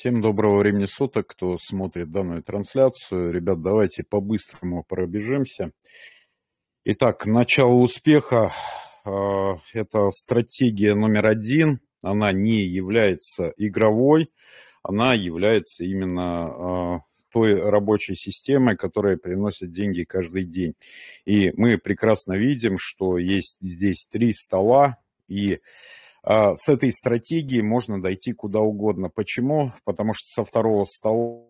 Всем доброго времени суток, кто смотрит данную трансляцию. Ребят, давайте по-быстрому пробежимся. Итак, начало успеха а, – это стратегия номер один. Она не является игровой, она является именно а, той рабочей системой, которая приносит деньги каждый день. И мы прекрасно видим, что есть здесь три стола, и а, с этой стратегией можно дойти куда угодно. Почему? Потому что со второго стола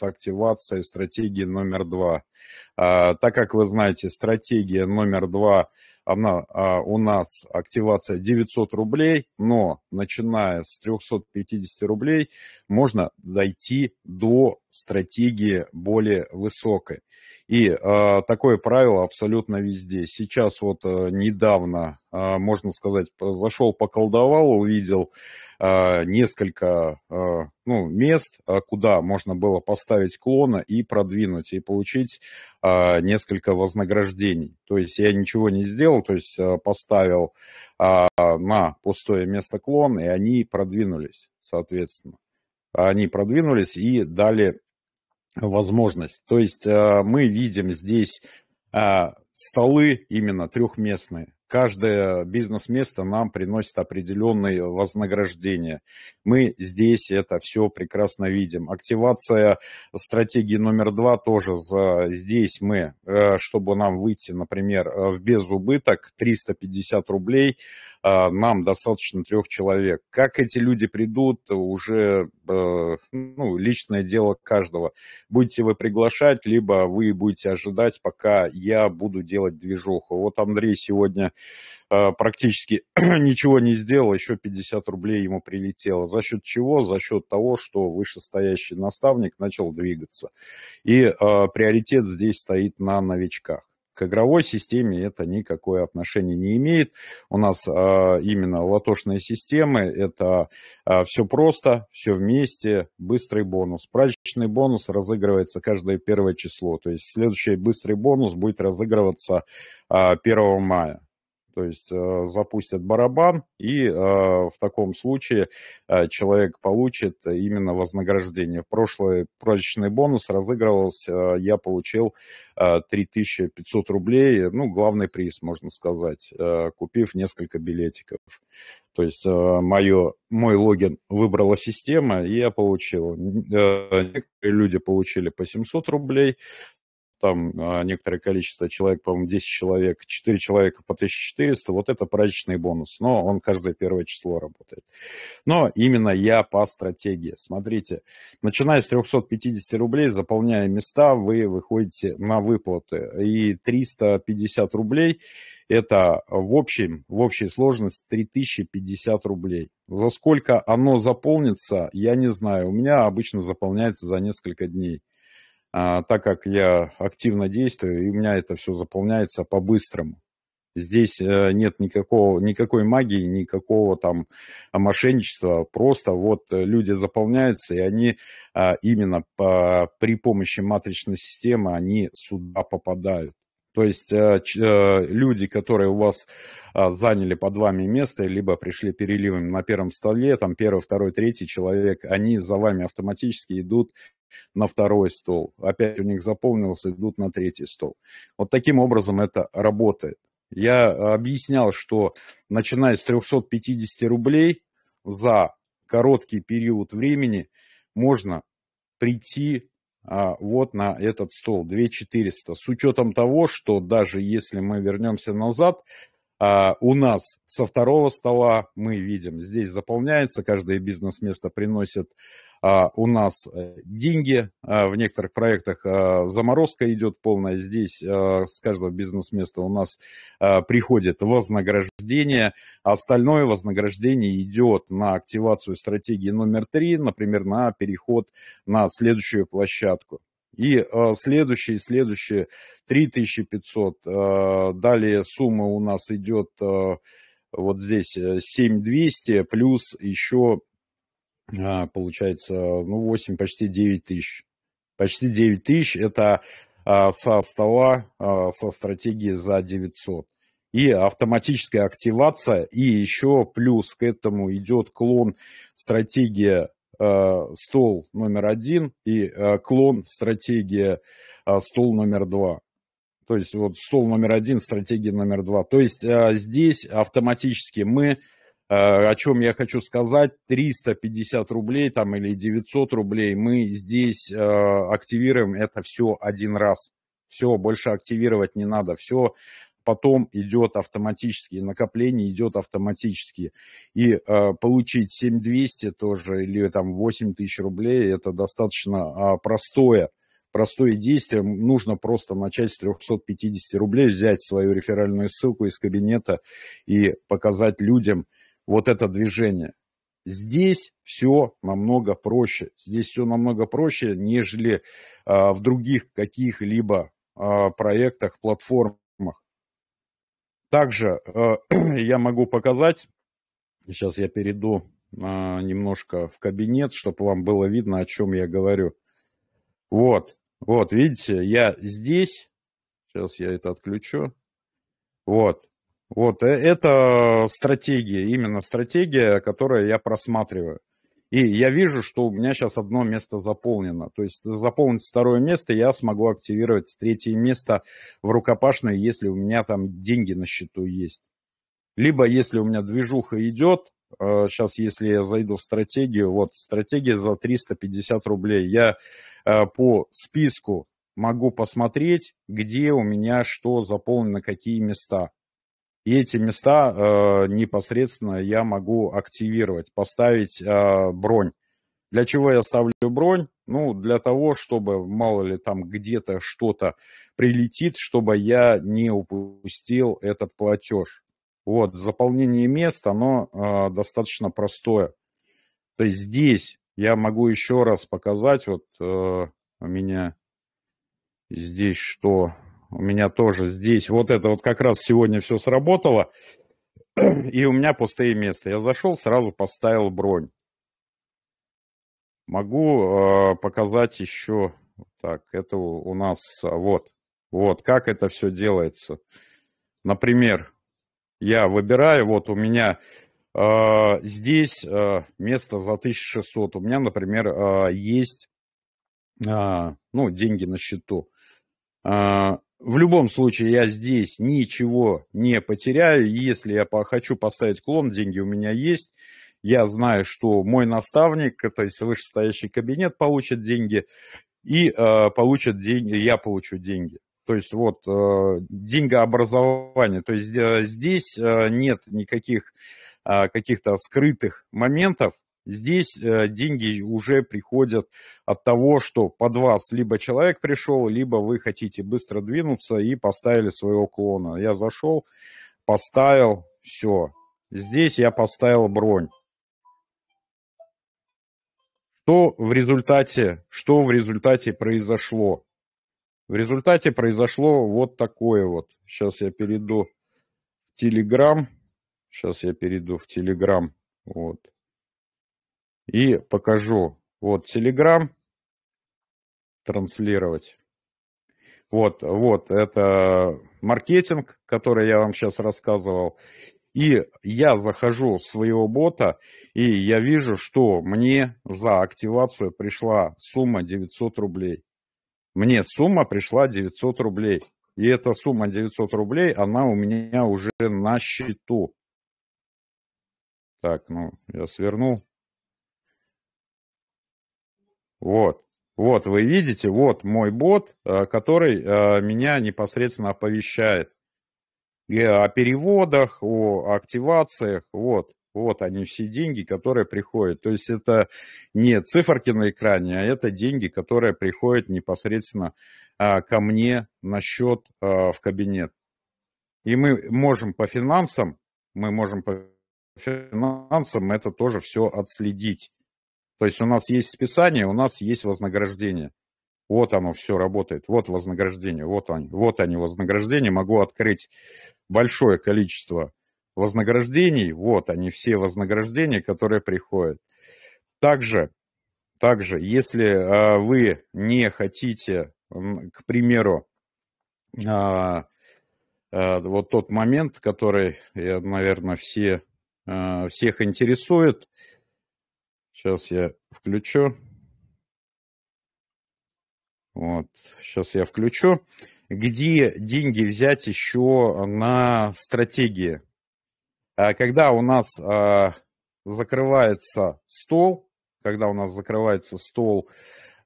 активация стратегии номер два – а, так как вы знаете, стратегия номер два, она а, у нас активация 900 рублей, но начиная с 350 рублей можно дойти до стратегии более высокой. И а, такое правило абсолютно везде. Сейчас вот э, недавно, можно сказать, зашел, поколдовал, увидел несколько ну, мест, куда можно было поставить клона и продвинуть, и получить а, несколько вознаграждений. То есть я ничего не сделал, то есть а, поставил а, на пустое место клон, и они продвинулись, соответственно. Они продвинулись и дали возможность. То есть а, мы видим здесь а, столы именно трехместные каждое бизнес-место нам приносит определенные вознаграждения. Мы здесь это все прекрасно видим. Активация стратегии номер два тоже за, здесь мы, э, чтобы нам выйти, например, э, в безубыток 350 рублей – а, нам достаточно трех человек. Как эти люди придут, уже э, ну, личное дело каждого. Будете вы приглашать, либо вы будете ожидать, пока я буду делать движуху. Вот Андрей сегодня э, практически ничего не сделал, еще 50 рублей ему прилетело. За счет чего? За счет того, что вышестоящий наставник начал двигаться. И э, приоритет здесь стоит на новичках к игровой системе это никакое отношение не имеет. У нас э, именно латошные системы, это э, а, все просто, все вместе, быстрый бонус. Праздничный бонус разыгрывается каждое первое число, то есть следующий быстрый бонус будет разыгрываться э, а, 1 мая то есть э, запустят барабан, и э, в таком случае э, человек получит именно вознаграждение. В прошлый праздничный бонус разыгрывался, я получил 3500 рублей, ну, главный приз, можно сказать, купив несколько билетиков. То есть мое, мой логин выбрала система, и я получил. Некоторые люди получили по 700 рублей, там а, некоторое количество человек, по-моему, 10 человек, 4 человека по 1400, вот это праздничный бонус, но он каждое первое число работает. Но именно я по стратегии. Смотрите, начиная с 350 рублей, заполняя места, вы выходите на выплаты. И 350 рублей это в, общем, в общей сложности 3050 рублей. За сколько оно заполнится, я не знаю. У меня обычно заполняется за несколько дней. А, так как я активно действую, и у меня это все заполняется по-быстрому. Здесь э, нет никакого, никакой магии, никакого там мошенничества. Просто вот э, люди заполняются, и они а, именно по, а, при помощи матричной системы, они сюда попадают. То есть э, э, люди, которые у вас а, заняли под вами место, либо пришли переливами на первом столе, там первый, второй, третий человек, они за вами автоматически идут на второй стол. Опять у них заполнился идут на третий стол. Вот таким образом это работает. Я объяснял, что начиная с 350 рублей за короткий период времени можно прийти а, вот на этот стол, 2400. С учетом того, что даже если мы вернемся назад, а у нас со второго стола мы видим, здесь заполняется, каждое бизнес-место приносит а, у нас э, деньги, а, в некоторых проектах а, заморозка идет полная, здесь а, с каждого бизнес-места у нас а, приходит вознаграждение, а остальное вознаграждение идет на активацию стратегии номер три, например, на переход на следующую площадку. И э, следующие, следующие 3500. Э, а, далее сумма у нас идет э, вот здесь 7200 э, плюс еще э, получается ну 8, почти 9 тысяч. Почти 9 тысяч это э, со стола, э, со стратегии за 900 и автоматическая активация, и еще плюс к этому идет клон стратегия Э, стол номер один и э, клон стратегия э, стол номер два. То есть вот стол номер один, стратегия номер два. То есть здесь автоматически мы, о чем я хочу сказать, 350 рублей там или 900 рублей мы здесь активируем это все один раз. Все, больше активировать не надо. Все потом идет автоматически, накопление идет автоматически. И э, получить 7200 тоже или там 8000 рублей, это достаточно э, простое простое действие. Нужно просто начать с 350 рублей, взять свою реферальную ссылку из кабинета и показать людям вот это движение. Здесь все намного проще. Здесь все намного проще, нежели э, в других каких-либо э, проектах, платформах также э, я могу показать, сейчас я перейду а, немножко в кабинет, чтобы вам было видно, о чем я говорю. Вот, вот, видите, я здесь, сейчас я это отключу. Вот, вот, э, это стратегия, именно стратегия, которую я просматриваю. И я вижу, что у меня сейчас одно место заполнено. То есть заполнить второе место я смогу активировать третье место в рукопашную, если у меня там деньги на счету есть. Либо если у меня движуха идет, сейчас э, если я зайду в стратегию, вот стратегия за 350 рублей, я э, по списку могу посмотреть, где у меня что заполнено, какие места. И эти места э, непосредственно я могу активировать, поставить э, бронь. Для чего я ставлю бронь? Ну, для того, чтобы, мало ли, там где-то что-то прилетит, чтобы я не упустил этот платеж. Вот, заполнение мест, оно э, достаточно простое. То есть здесь я могу еще раз показать, вот э, у меня здесь что у меня тоже здесь вот это вот как раз сегодня все сработало. И у меня пустые места. Я зашел, сразу поставил бронь. Могу э, показать еще. Так, это у, нас а, вот. Вот как это все делается. Например, я выбираю, вот у меня э, здесь э, место за 1600. У меня, например, э, есть э, ну, деньги на счету. А, в любом случае я здесь ничего не потеряю. Если я хочу поставить клон, деньги у меня есть. Я знаю, что мой наставник, то есть вышестоящий кабинет получит деньги, и э, получит деньги, я получу деньги. То есть вот э, деньгообразование. То есть э, здесь э, нет никаких э, каких-то скрытых моментов. Здесь э, деньги уже приходят от того, что под вас либо человек пришел, либо вы хотите быстро двинуться и поставили своего клона. Я зашел, поставил, все. Здесь я поставил бронь. Что в результате, что в результате произошло? В результате произошло вот такое вот. Сейчас я перейду в Телеграм. Сейчас я перейду в Телеграм. Вот. И покажу. Вот Telegram транслировать. Вот, вот, это маркетинг, который я вам сейчас рассказывал. И я захожу в своего бота, и я вижу, что мне за активацию пришла сумма 900 рублей. Мне сумма пришла 900 рублей. И эта сумма 900 рублей, она у меня уже на счету. Так, ну, я свернул. Вот. Вот, вы видите, вот мой бот, э, который э, меня непосредственно оповещает о переводах, о активациях, вот. Вот они все деньги, которые приходят. То есть это не циферки на экране, а это деньги, которые приходят непосредственно э, ко мне на счет в кабинет. И мы можем по финансам, мы можем по финансам это тоже все отследить. То есть у нас есть списание, у нас есть вознаграждение. Вот оно все работает, вот вознаграждение, вот они, вот они вознаграждения. Могу открыть большое количество вознаграждений, вот они все вознаграждения, которые приходят. Также, также если а, вы не хотите, к примеру, а, а, вот тот момент, который, наверное, все, всех интересует – Сейчас я включу. Вот, сейчас я включу. Где деньги взять еще на стратегии? А когда у нас а, закрывается стол, когда у нас закрывается стол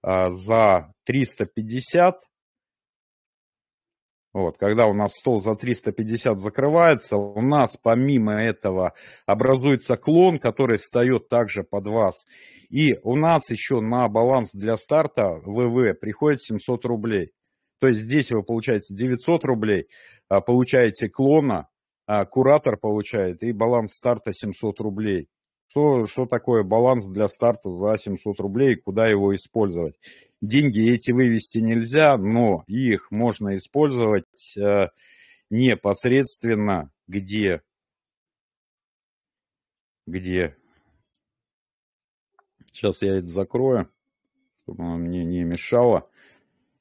а, за 350, вот, когда у нас стол за 350 закрывается, у нас помимо этого образуется клон, который встает также под вас. И у нас еще на баланс для старта ВВ приходит 700 рублей. То есть здесь вы получаете 900 рублей, а, получаете клона, а, куратор получает и баланс старта 700 рублей. Что, что такое баланс для старта за 700 рублей, и куда его использовать? Деньги эти вывести нельзя, но их можно использовать э, непосредственно где, где. Сейчас я это закрою, чтобы оно мне не мешало.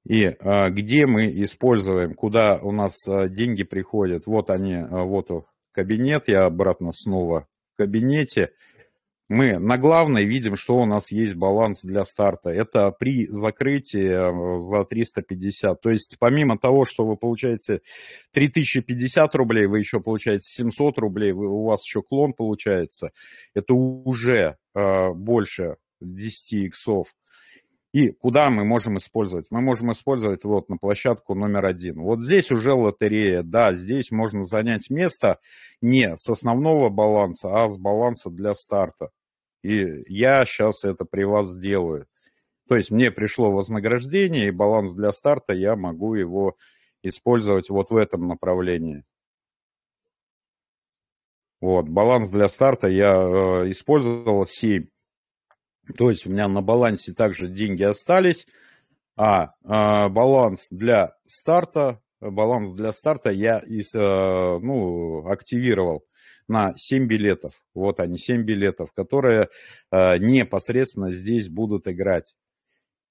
И а, где мы используем, куда у нас а, деньги приходят. Вот они, а, вот кабинет, я обратно снова в кабинете мы на главной видим, что у нас есть баланс для старта. Это при закрытии э, за 350. То есть помимо того, что вы получаете 3050 рублей, вы еще получаете 700 рублей, вы, у вас еще клон получается. Это уже э, больше 10 иксов. И куда мы можем использовать? Мы можем использовать вот на площадку номер один. Вот здесь уже лотерея, да, здесь можно занять место не с основного баланса, а с баланса для старта и я сейчас это при вас сделаю. То есть мне пришло вознаграждение, и баланс для старта я могу его использовать вот в этом направлении. Вот, баланс для старта я э, использовал 7. То есть у меня на балансе также деньги остались, а э, баланс для старта, баланс для старта я из, э, ну, активировал на 7 билетов. Вот они, 7 билетов, которые э, непосредственно здесь будут играть.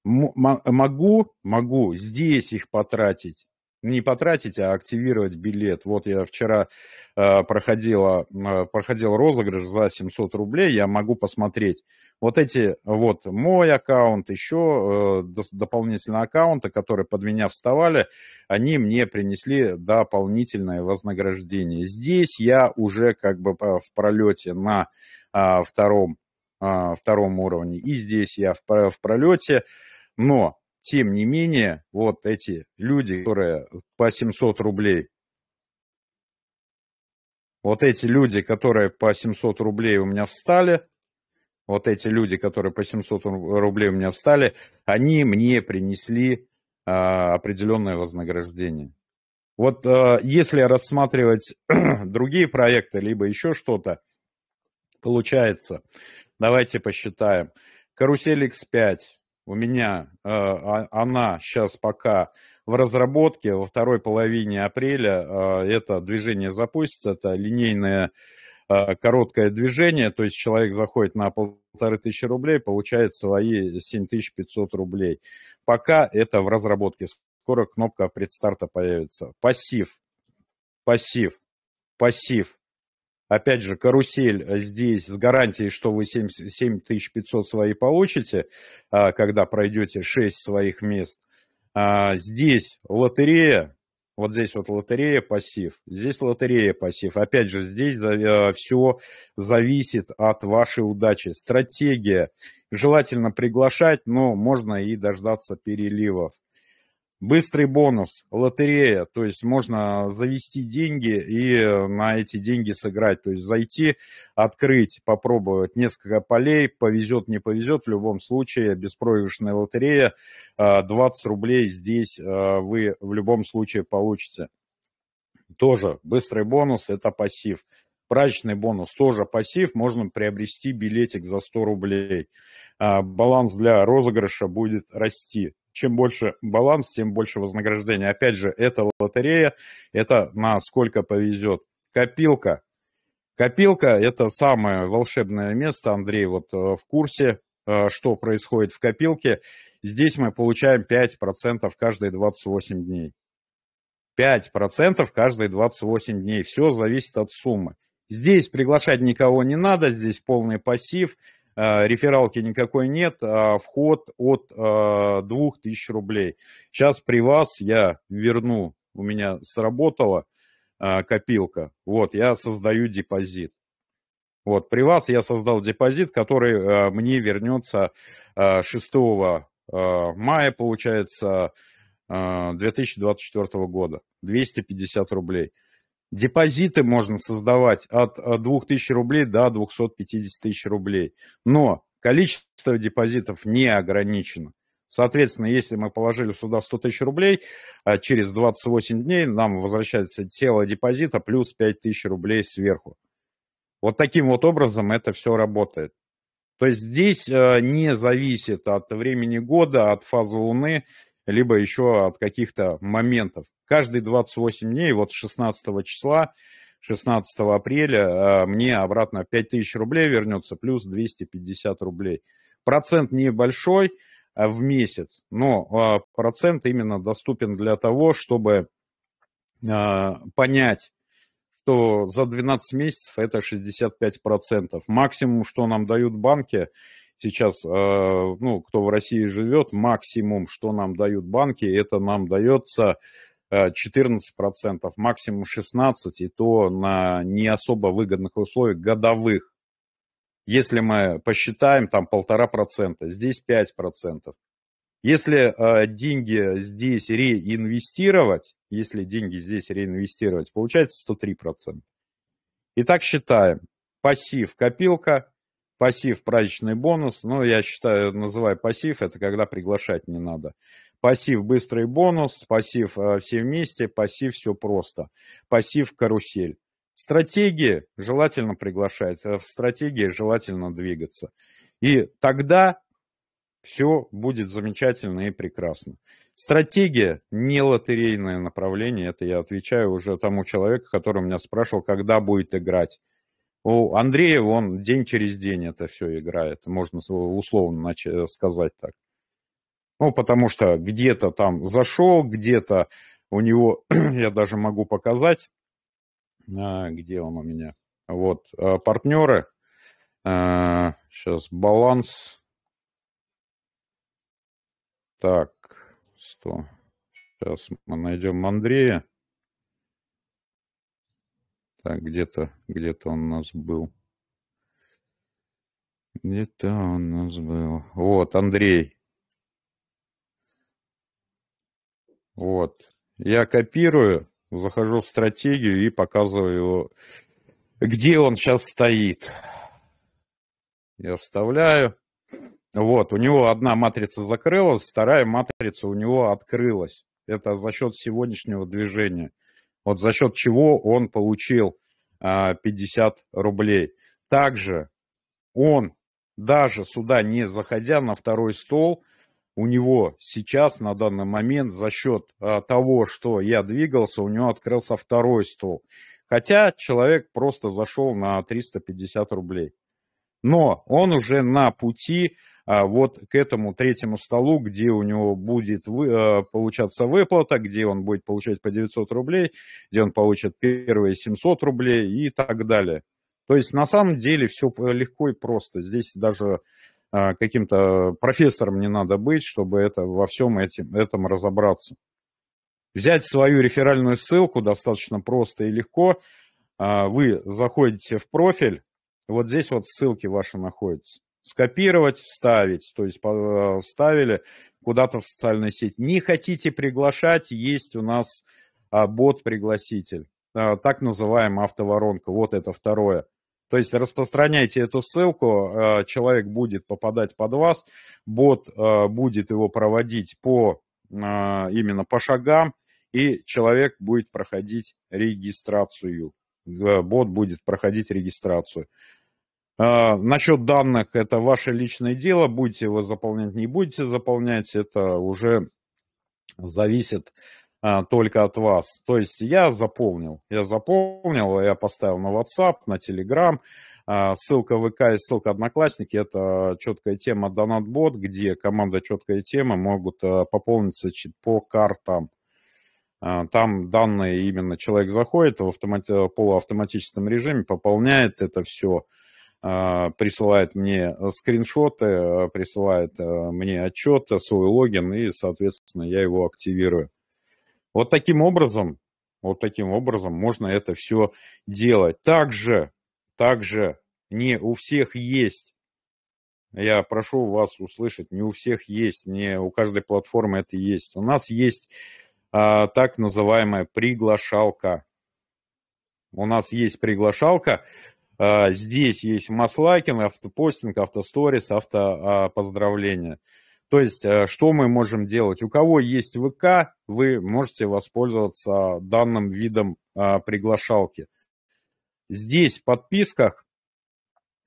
М могу, могу здесь их потратить не потратить, а активировать билет. Вот я вчера э, проходила, э, проходил розыгрыш за 700 рублей, я могу посмотреть вот эти, вот мой аккаунт, еще э, дополнительные аккаунты, которые под меня вставали, они мне принесли дополнительное вознаграждение. Здесь я уже как бы э, в пролете на э, втором, э, втором уровне, и здесь я в, э, в пролете, но тем не менее, вот эти люди, которые по 700 рублей, вот эти люди, которые по 700 рублей у меня встали, вот эти люди, которые по 700 рублей у меня встали, они мне принесли а, определенное вознаграждение. Вот а, если рассматривать другие проекты, либо еще что-то, получается, давайте посчитаем. Карусель X5, у меня, э, а, она сейчас пока в разработке, во второй половине апреля а, это движение запустится, это линейное а, короткое движение, то есть человек заходит на полторы тысячи рублей, получает свои 7500 рублей. Пока это в разработке. Скоро кнопка предстарта появится. Пассив, пассив, пассив. Опять же, карусель э, здесь с гарантией, что вы 7, 7500 свои получите, а, когда пройдете 6 своих мест. А, здесь лотерея, вот здесь вот лотерея пассив, здесь лотерея пассив. Опять же, здесь э, все зависит от вашей удачи. Стратегия. Желательно приглашать, но можно и дождаться переливов. Быстрый бонус, лотерея, то есть можно завести деньги и э, на эти деньги сыграть, то есть зайти, открыть, попробовать несколько полей, повезет, не повезет, в любом случае беспроигрышная лотерея, 20 э, рублей здесь э, вы в любом случае получите. Тоже быстрый бонус, это пассив. Праздничный бонус тоже пассив, можно приобрести билетик за 100 рублей. Баланс для розыгрыша будет расти чем больше баланс, тем больше вознаграждение. Опять же, это лотерея, это на сколько повезет. Копилка. Копилка – это самое волшебное место, Андрей вот э, в курсе, э, что происходит в копилке. Здесь мы получаем 5% каждые 28 дней. 5% каждые 28 дней. Все зависит от суммы. Здесь приглашать никого не надо, здесь полный пассив – Э, рефералки никакой нет, а вход от 2000 э, рублей. Сейчас при вас я верну, у меня сработала э, копилка, вот, я создаю депозит. Вот, при вас я создал депозит, который мне вернется 6 мая, получается, 2024 года, 250 рублей. Депозиты можно создавать от 2000 э, рублей до 250 тысяч рублей. Но количество депозитов не ограничено. Соответственно, если мы положили сюда 100 тысяч рублей, а через 28 дней нам возвращается тело депозита плюс 5 тысяч рублей сверху. Вот таким вот образом это все работает. То есть здесь э, не зависит от времени года, от фазы Луны либо еще от каких-то моментов. Каждые 28 дней, вот 16 числа, 16 апреля, э, мне обратно 5000 рублей вернется, плюс 250 рублей. Процент небольшой э, в месяц, но э, процент именно доступен для того, чтобы понять, что за 12 месяцев это 65%. Максимум, что нам дают банки, сейчас, э, ну, кто в России живет, максимум, что нам дают банки, это нам дается 14%, э, максимум 16%, и то на не особо выгодных условиях годовых. Если мы посчитаем, там полтора процента, здесь 5%. Если э, деньги здесь реинвестировать, если деньги здесь реинвестировать, получается 103%. Итак, считаем. Пассив, копилка, Пассив, праздничный бонус. Ну, я считаю, называю пассив, это когда приглашать не надо. Пассив, быстрый бонус, пассив э, все вместе, пассив все просто. Пассив, карусель. Стратегии желательно приглашать, а в стратегии желательно двигаться. И тогда все будет замечательно и прекрасно. Стратегия не лотерейное направление, это я отвечаю уже тому человеку, который меня спрашивал, когда будет играть. У Андрея он день через день это все играет, можно условно начать э, сказать так. Ну, потому что где-то там зашел, где-то у него, я даже могу показать, а, где он у меня. Вот, э, партнеры. Сейчас э, баланс. Так, что? Сейчас мы найдем Андрея. Так, где-то где, -то, он у нас был. Где-то он у нас был. Вот, Андрей. Вот. Я копирую, захожу в стратегию и показываю его, где он сейчас стоит. Я вставляю. Вот, у него одна матрица закрылась, вторая матрица у него открылась. Это за счет сегодняшнего движения вот за счет чего он получил 50 а, рублей. Также он, даже сюда не заходя на второй стол, у него сейчас на данный момент за счет а, того, что я двигался, у него открылся второй стол. Хотя человек просто зашел на 350 рублей. Но он уже на пути а вот к этому третьему столу, где у него будет вы, э, получаться выплата, где он будет получать по 900 рублей, где он получит первые 700 рублей и так далее. То есть на самом деле все легко и просто. Здесь даже э, каким-то профессором не надо быть, чтобы это, во всем этим, этом разобраться. Взять свою реферальную ссылку достаточно просто и легко. А вы заходите в профиль, вот здесь вот ссылки ваши находятся скопировать, вставить, то есть э, вставили куда-то в социальную сеть. Не хотите приглашать, есть у нас а, бот-пригласитель, а, так называемая автоворонка, вот это второе. То есть распространяйте эту ссылку, э, человек будет попадать под вас, бот э, будет его проводить по именно по шагам, и человек будет проходить регистрацию. Бот будет проходить регистрацию. А, насчет данных, это ваше личное дело, будете его заполнять, не будете заполнять, это уже зависит а, только от вас. То есть я заполнил, я заполнил, я поставил на WhatsApp, на Telegram, а, ссылка ВК и ссылка Одноклассники, это четкая тема Донатбот, где команда четкая тема могут а, пополниться по картам. А, там данные именно человек заходит в автомати- полуавтоматическом режиме, пополняет это все, а, присылает мне э, скриншоты, э, присылает э, мне отчет, свой логин, и, соответственно, я его активирую. Вот таким образом, вот таким образом можно это все делать. Также, также не у всех есть, я прошу вас услышать, не у всех есть, не у каждой платформы это есть. У нас есть а, так называемая приглашалка. У нас есть приглашалка, а, здесь есть маслакинг, автопостинг, автосторис, автопоздравления. А, То есть, э, что мы можем делать? У кого есть ВК, вы можете воспользоваться данным видом а, приглашалки. Здесь в подписках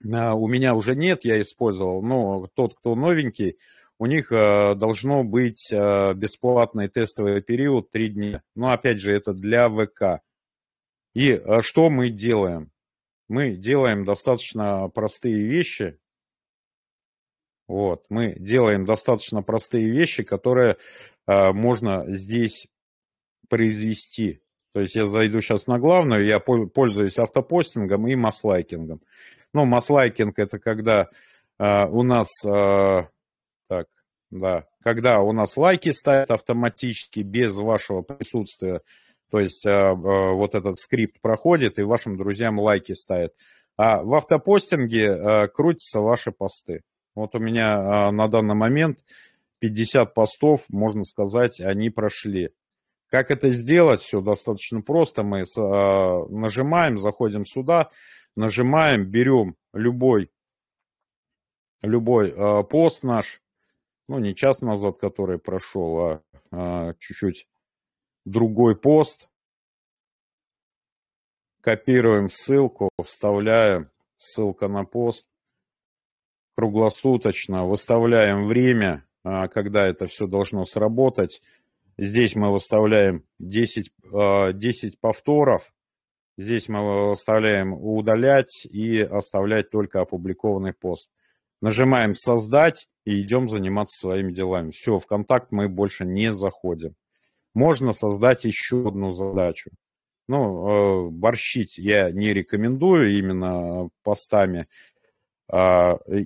у меня уже нет, я использовал, но тот, кто новенький, у них э, должно быть э, бесплатный тестовый период 3 дня. Но опять же, это для ВК. И что мы делаем? мы делаем достаточно простые вещи. Вот, мы делаем достаточно простые вещи, которые э, можно здесь произвести. То есть я зайду сейчас на главную, я пользуюсь автопостингом и маслайкингом. Ну, маслайкинг это когда э, у нас, э, так, да, когда у нас лайки ставят автоматически без вашего присутствия то есть э, э, вот этот скрипт проходит, и вашим друзьям лайки ставит. А в автопостинге э, крутятся ваши посты. Вот у меня на данный момент 50 постов, можно сказать, они прошли. Как это сделать? Все достаточно просто. Мы нажимаем, заходим сюда, нажимаем, берем любой, любой пост наш, ну, не час назад, который прошел, а чуть-чуть другой пост, копируем ссылку, вставляем, ссылка на пост, круглосуточно, выставляем время, а, когда это все должно сработать. Здесь мы выставляем 10, 10 а, повторов, здесь мы выставляем удалять и оставлять только опубликованный пост. Нажимаем «Создать» и идем заниматься своими делами. Все, в контакт мы больше не заходим можно создать еще одну задачу. Ну, э, борщить я не рекомендую именно постами. А, э,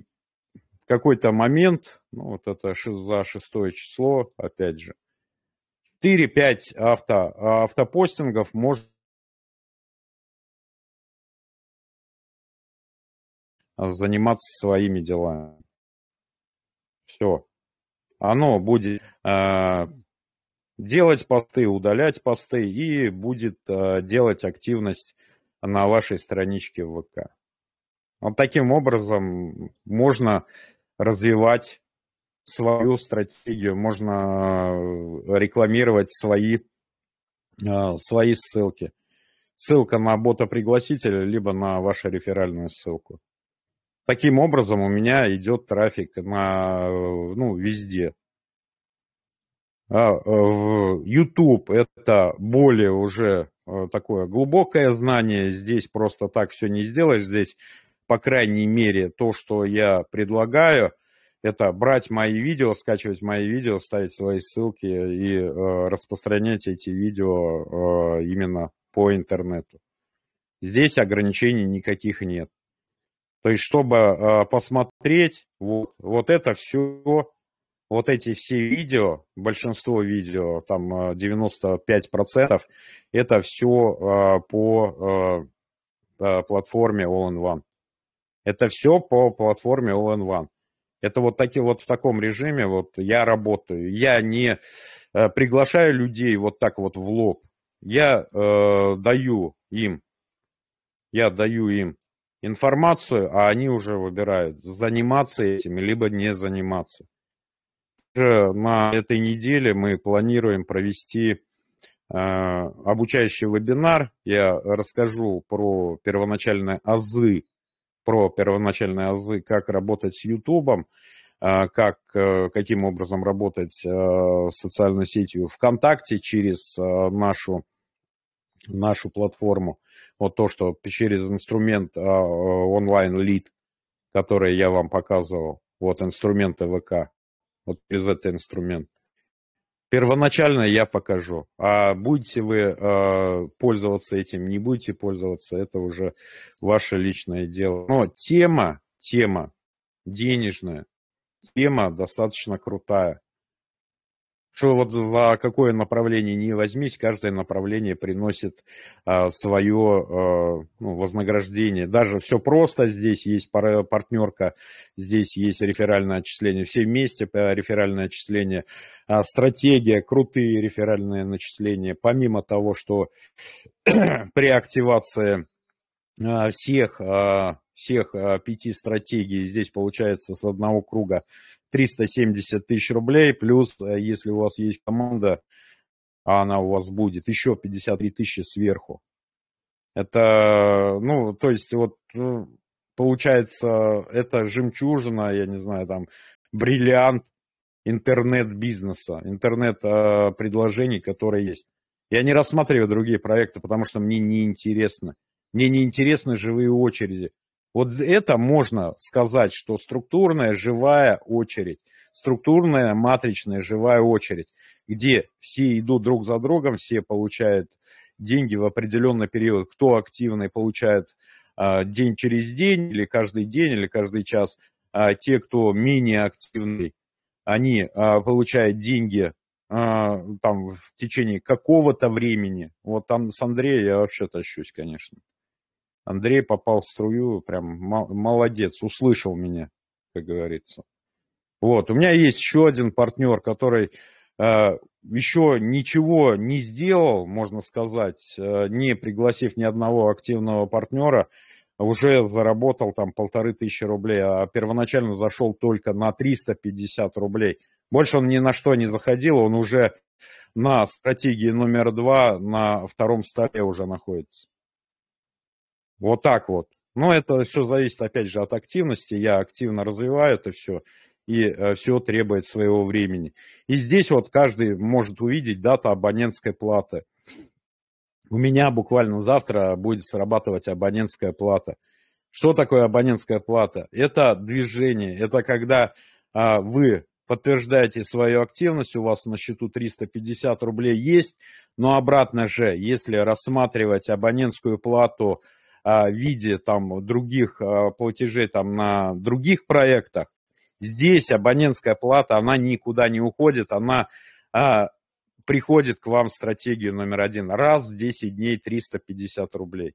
в какой-то момент, ну, вот это за шестое число, опять же, 4-5 авто, автопостингов можно а, заниматься своими делами. Все. Оно будет а, делать посты, удалять посты и будет э, делать активность на вашей страничке в ВК. Вот таким образом можно развивать свою стратегию, можно э, рекламировать свои, э, свои ссылки. Ссылка на бота-пригласителя, либо на вашу реферальную ссылку. Таким образом у меня идет трафик на, ну, везде, а, э, YouTube это более уже э, такое глубокое знание. Здесь просто так все не сделаешь. Здесь, по крайней мере, то, что я предлагаю, это брать мои видео, скачивать мои видео, ставить свои ссылки и э, распространять эти видео именно по интернету. Здесь ограничений никаких нет. То есть, чтобы посмотреть, вот, вот это все вот эти все видео, большинство видео, там 95%, э, это все э, э, по платформе All-in-One. Это все по платформе All-in-One. Это вот такие вот в таком режиме вот я работаю. Я не приглашаю людей вот так вот в лоб. Я э, даю им, я даю им информацию, а они уже выбирают, заниматься этим, либо не заниматься. Также на этой неделе мы планируем провести а, обучающий вебинар. Я расскажу про первоначальные азы, про первоначальные азы, как работать с YouTube, а, как, э, каким образом работать а, с социальной сетью ВКонтакте через нашу, нашу платформу. Вот то, что через инструмент онлайн-лид, который я вам показывал, вот инструменты ВК вот через этот инструмент. Первоначально я покажу. А будете вы э, пользоваться этим, не будете пользоваться, это уже ваше личное дело. Но тема, тема денежная, тема достаточно крутая что вот за какое направление не возьмись, каждое направление приносит а, свое а, ну, вознаграждение. Даже все просто, здесь есть пара, партнерка, здесь есть реферальное отчисление, все вместе э, реферальное отчисление, а, стратегия, крутые реферальные начисления, помимо того, что при активации а, всех, а, всех а, пяти стратегий здесь получается с одного круга 370 тысяч рублей, плюс, э, если у вас есть команда, а она у вас будет, еще 53 тысячи сверху. Это, ну, то есть вот э, получается, это жемчужина, я не знаю, там, бриллиант интернет-бизнеса, интернет-предложений, э, которые есть. Я не рассматриваю другие проекты, потому что мне неинтересно. Мне неинтересны живые очереди. Вот это можно сказать, что структурная живая очередь, структурная матричная живая очередь, где все идут друг за другом, все получают деньги в определенный период, кто активный получает а, день через день или каждый день или каждый час, а те, кто менее активный, они а, получают деньги а, там в течение какого-то времени. Вот там с Андреем я вообще тащусь, конечно. Андрей попал в струю, прям молодец, услышал меня, как говорится. Вот, у меня есть еще один партнер, который э, еще ничего не сделал, можно сказать, э, не пригласив ни одного активного партнера, уже заработал там полторы тысячи рублей, а первоначально зашел только на 350 рублей. Больше он ни на что не заходил, он уже на стратегии номер два на втором столе уже находится. Вот так вот. Но это все зависит, опять же, от активности. Я активно развиваю это все, и э, все требует своего времени. И здесь вот каждый может увидеть дата абонентской платы. У меня буквально завтра будет срабатывать абонентская плата. Что такое абонентская плата? Это движение, это когда а, вы подтверждаете свою активность, у вас на счету 350 рублей есть, но обратно же, если рассматривать абонентскую плату а, в виде там других а, платежей там на других проектах, здесь абонентская плата, она никуда не уходит, она а, приходит к вам стратегию номер один. Раз в 10 дней 350 рублей.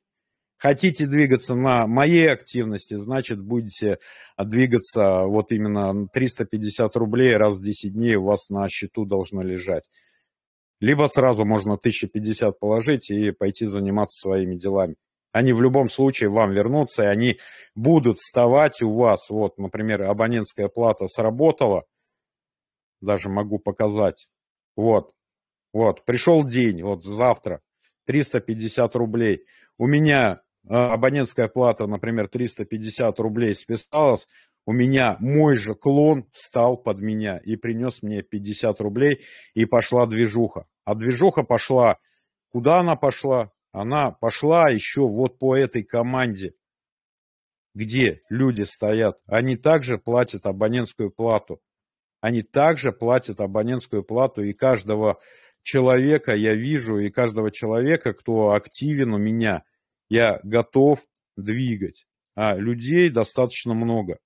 Хотите двигаться на моей активности, значит, будете двигаться вот именно 350 рублей раз в 10 дней у вас на счету должно лежать. Либо сразу можно 1050 положить и пойти заниматься своими делами они в любом случае вам вернутся, и они будут вставать у вас. Вот, например, абонентская плата сработала, даже могу показать. Вот, вот, пришел день, вот завтра, 350 рублей. У меня э, абонентская плата, например, 350 рублей списалась, у меня мой же клон встал под меня и принес мне 50 рублей, и пошла движуха. А движуха пошла, куда она пошла? Она пошла еще вот по этой команде, где люди стоят. Они также платят абонентскую плату. Они также платят абонентскую плату, и каждого человека я вижу, и каждого человека, кто активен у меня, я готов двигать. А людей достаточно много.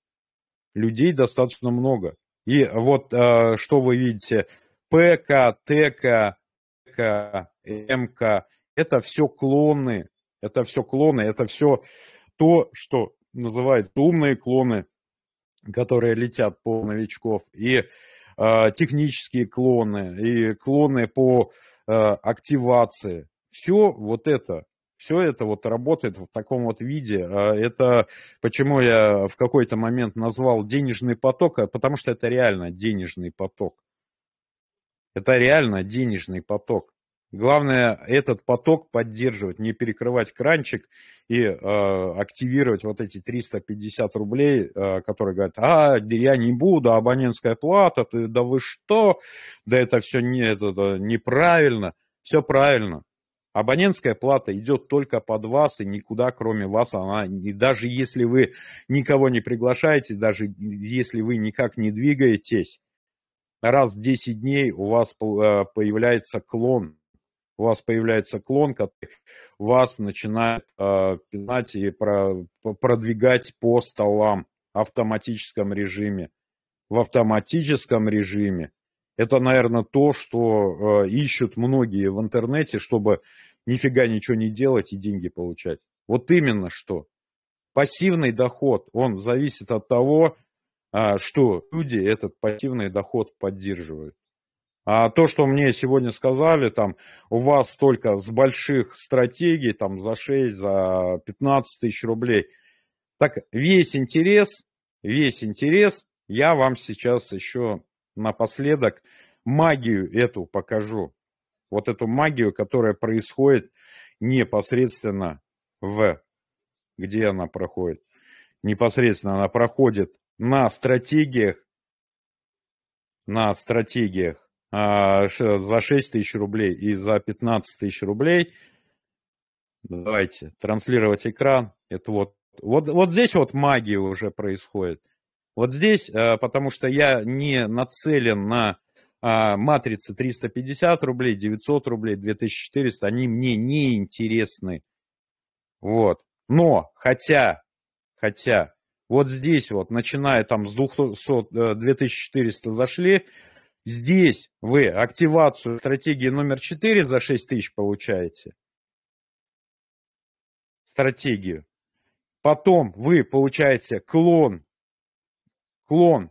Людей достаточно много. И вот э, что вы видите, ПК, ТК, МК, это все клоны, это все клоны, это все то, что называют умные клоны, которые летят по новичков, и э, технические клоны, и клоны по э, активации. Все вот это, все это вот работает в таком вот виде. А, это почему я в какой-то момент назвал денежный поток, потому что это реально денежный поток. Это реально денежный поток. Главное этот поток поддерживать, не перекрывать кранчик и э, активировать вот эти 350 рублей, э, которые говорят, а, я не буду, абонентская плата, ты, да вы что, да это все не, это, это неправильно. Все правильно. Абонентская плата идет только под вас, и никуда кроме вас она, и даже если вы никого не приглашаете, даже если вы никак не двигаетесь, раз в 10 дней у вас э, появляется клон у вас появляется клон, который вас начинает э, пинать и про, продвигать по столам в автоматическом режиме. В автоматическом режиме. Это, наверное, то, что э, ищут многие в интернете, чтобы нифига ничего не делать и деньги получать. Вот именно что. Пассивный доход, он зависит от того, э, что люди этот пассивный доход поддерживают. А то, что мне сегодня сказали, там, у вас только с больших стратегий, там, за 6, за 15 тысяч рублей. Так, весь интерес, весь интерес я вам сейчас еще напоследок магию эту покажу. Вот эту магию, которая происходит непосредственно в... Где она проходит? Непосредственно она проходит на стратегиях, на стратегиях а, за 6 тысяч рублей и за 15 тысяч рублей. Давайте, транслировать экран. Это вот, вот, вот здесь вот магия уже происходит. Вот здесь, э, потому что я не нацелен на а, матрицы 350 рублей, 900 рублей, 2400, они мне не интересны. Вот. Но, хотя, хотя, вот здесь вот, начиная там с 200, 2400 э, зашли, Здесь вы активацию стратегии номер 4 за 6 тысяч получаете. Стратегию. Потом вы получаете клон, клон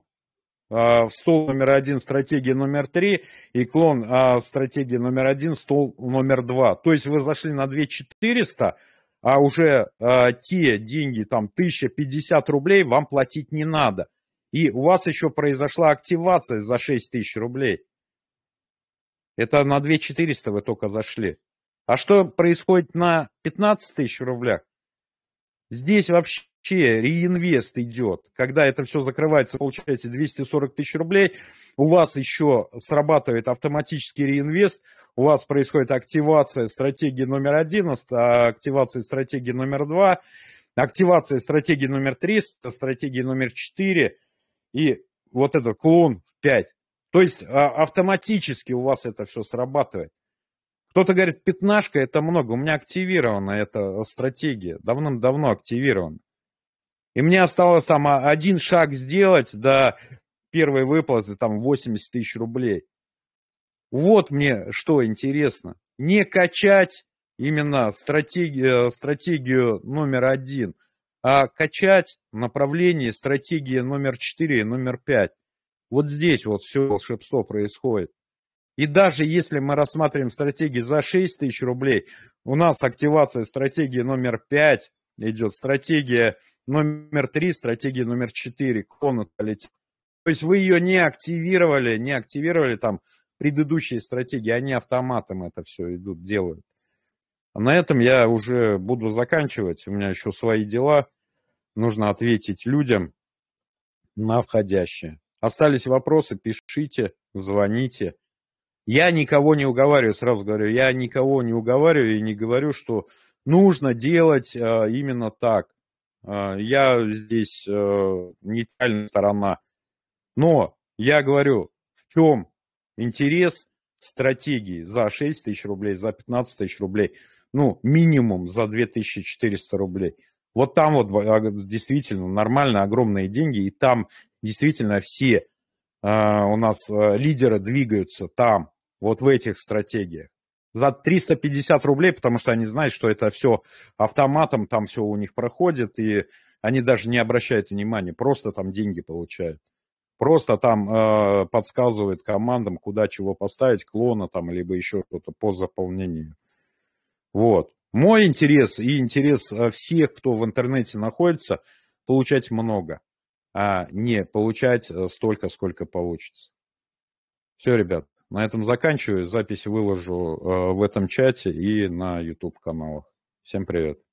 а, в стол номер один, стратегии номер три, и клон э, стратегии номер один, стол номер два. То есть вы зашли на 2400, а уже э, те деньги, там 1050 рублей вам платить не надо. И у вас еще произошла активация за 6 тысяч рублей. Это на 2 400 вы только зашли. А что происходит на 15 тысяч рублях? Здесь вообще реинвест идет. Когда это все закрывается, получаете 240 тысяч рублей, у вас еще срабатывает автоматический реинвест, у вас происходит активация стратегии номер один, а активация стратегии номер два, активация стратегии номер три, стратегии номер четыре – и вот этот клон в 5. То есть а, автоматически у вас это все срабатывает. Кто-то говорит, пятнашка это много. У меня активирована эта э, стратегия. Давным-давно активирована. И мне осталось там а, один шаг сделать до первой выплаты, там 80 тысяч рублей. Вот мне что интересно. Не качать именно стратегию, э, стратегию номер один – а качать направление стратегии номер 4 и номер 5. Вот здесь вот все волшебство происходит. И даже если мы рассматриваем стратегию за 6 тысяч рублей, у нас активация стратегии номер 5 идет, стратегия номер 3, стратегия номер 4, комната летит. То есть вы ее не активировали, не активировали там предыдущие стратегии, они автоматом это все идут, делают. А на этом я уже буду заканчивать, у меня еще свои дела нужно ответить людям на входящие. Остались вопросы, пишите, звоните. Я никого не уговариваю, сразу говорю, я никого не уговариваю и не говорю, что нужно делать э, именно так. Э, я здесь э, нейтральная сторона. Но я говорю, в чем интерес стратегии за 6 тысяч рублей, за 15 тысяч рублей, ну, минимум за 2400 рублей – вот там вот а, действительно нормально огромные деньги, и там действительно все а, у нас а, лидеры двигаются там, вот в этих стратегиях. За 350 рублей, потому что они знают, что это все автоматом, там все у них проходит, и они даже не обращают внимания, просто там деньги получают. Просто там э, подсказывает командам, куда чего поставить, клона там, либо еще что-то по заполнению. Вот. Мой интерес и интерес э, всех, кто в интернете находится, получать много, а не получать э, столько, сколько получится. Все, ребят, на этом заканчиваю. Запись выложу э, в этом чате и на YouTube-каналах. Всем привет.